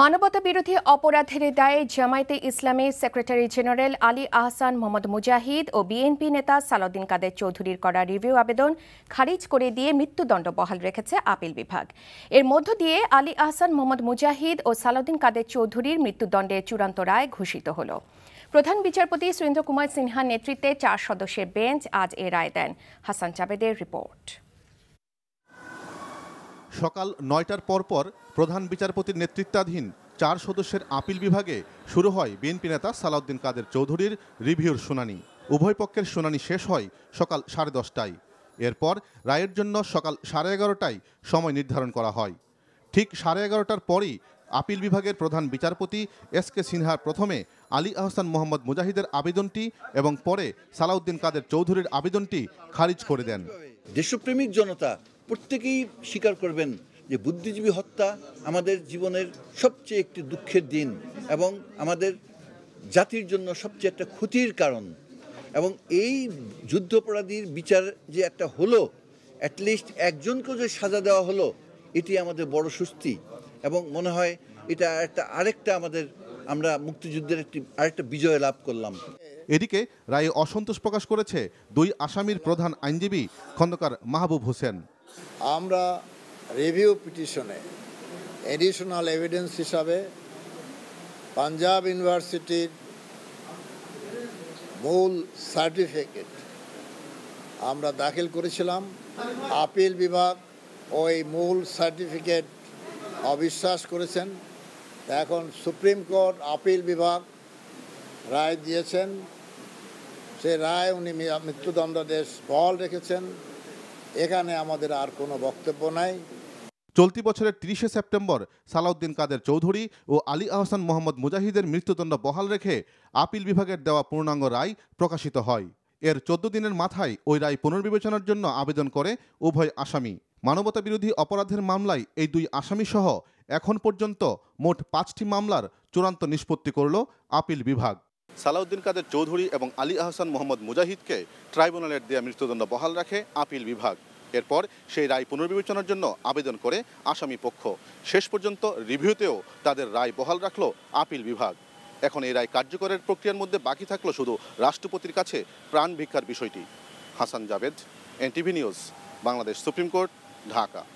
মানবতা বিরোধী অপরাধের দায়ে জামায়াতে ইসলামের সেক্রেটারি জেনারেল আলী আহসান মোহাম্মদ মুজাহিদ ও বিএনপি নেতা সালাউদ্দিন কাদের চৌধুরীর করা রিভিউ আবেদন খারিজ করে দিয়ে মৃত্যুদণ্ড বহাল রেখেছে আপিল বিভাগ এর মধ্য দিয়ে আলী আহসান মোহাম্মদ মুজাহিদ ও সালাউদ্দিন কাদের চৌধুরীর মৃত্যুদণ্ডের চূড়ান্ত রায় ঘোষিত হল প্রধান বিচারপতি সুরেন্দ্র কুমার সিনহার নেতৃত্বে চার সদস্যের বেঞ্চ আজ এ রায় দেন হাসান জাবেদের রিপোর্ট সকাল নয়টার পরপর প্রধান বিচারপতির নেতৃত্বাধীন চার সদস্যের আপিল বিভাগে শুরু হয় বিএনপি নেতা সালাউদ্দিন কাদের চৌধুরীর রিভিউর শুনানি উভয় পক্ষের শুনানি শেষ হয় সকাল সাড়ে দশটায় এরপর রায়ের জন্য সকাল সাড়ে এগারোটায় সময় নির্ধারণ করা হয় ঠিক সাড়ে এগারোটার পরই আপিল বিভাগের প্রধান বিচারপতি এস কে সিনহার প্রথমে আলী আহসান মোহাম্মদ মুজাহিদের আবেদনটি এবং পরে সালাউদ্দিন কাদের চৌধুরীর আবেদনটি খারিজ করে দেন দেশপ্রেমিক জনতা প্রত্যেকেই স্বীকার করবেন যে বুদ্ধিজীবী হত্যা আমাদের জীবনের সবচেয়ে একটি দুঃখের দিন এবং আমাদের জাতির জন্য সবচেয়ে একটা ক্ষতির কারণ এবং এই যুদ্ধপরাধীর বিচার যে একটা হলো অ্যাটলিস্ট একজনকেও যে সাজা দেওয়া হলো এটি আমাদের বড় স্বস্তি এবং মনে হয় এটা একটা আরেকটা আমাদের আমরা মুক্তিযুদ্ধের একটি আরেকটা বিজয় লাভ করলাম এদিকে রায়ে অসন্তোষ প্রকাশ করেছে দুই আসামির প্রধান আইনজীবী খন্দকার মাহবুব হোসেন আমরা রিভিউ পিটিশনে এডিশনাল এভিডেন্স হিসাবে পাঞ্জাব ইউনিভার্সিটির মূল সার্টিফিকেট আমরা দাখিল করেছিলাম আপিল বিভাগ ওই মূল সার্টিফিকেট অবিশ্বাস করেছেন এখন সুপ্রিম কোর্ট আপিল বিভাগ রায় দিয়েছেন সে রায় উনি মৃত্যুদণ্ডাদেশ বল রেখেছেন এখানে আমাদের আর কোনো বক্তব্য নাই চলতি বছরের তিরিশে সেপ্টেম্বর সালাউদ্দিন কাদের চৌধুরী ও আলী আহসান মোহাম্মদ মুজাহিদের মৃত্যুদণ্ড বহাল রেখে আপিল বিভাগের দেওয়া পূর্ণাঙ্গ রায় প্রকাশিত হয় এর চোদ্দ দিনের মাথায় ওই রায় পুনর্বিবেচনার জন্য আবেদন করে উভয় আসামি মানবতা বিরোধী অপরাধের মামলায় এই দুই আসামি সহ এখন পর্যন্ত মোট পাঁচটি মামলার চূড়ান্ত নিষ্পত্তি করল আপিল বিভাগ সালাউদ্দিন কাদের চৌধুরী এবং আলী আহসান মোহাম্মদ মুজাহিদকে ট্রাইব্যুনালের দেয়া মৃত্যুদণ্ড বহাল রাখে আপিল বিভাগ এরপর সেই রায় পুনর্বিবেচনার জন্য আবেদন করে আসামি পক্ষ শেষ পর্যন্ত রিভিউতেও তাদের রায় বহাল রাখল আপিল বিভাগ এখন এই রায় কার্যকরের প্রক্রিয়ার মধ্যে বাকি থাকলো শুধু রাষ্ট্রপতির কাছে প্রাণ ভিক্ষার বিষয়টি Hasan Javed NTV news Bangladesh supreme court Dhaka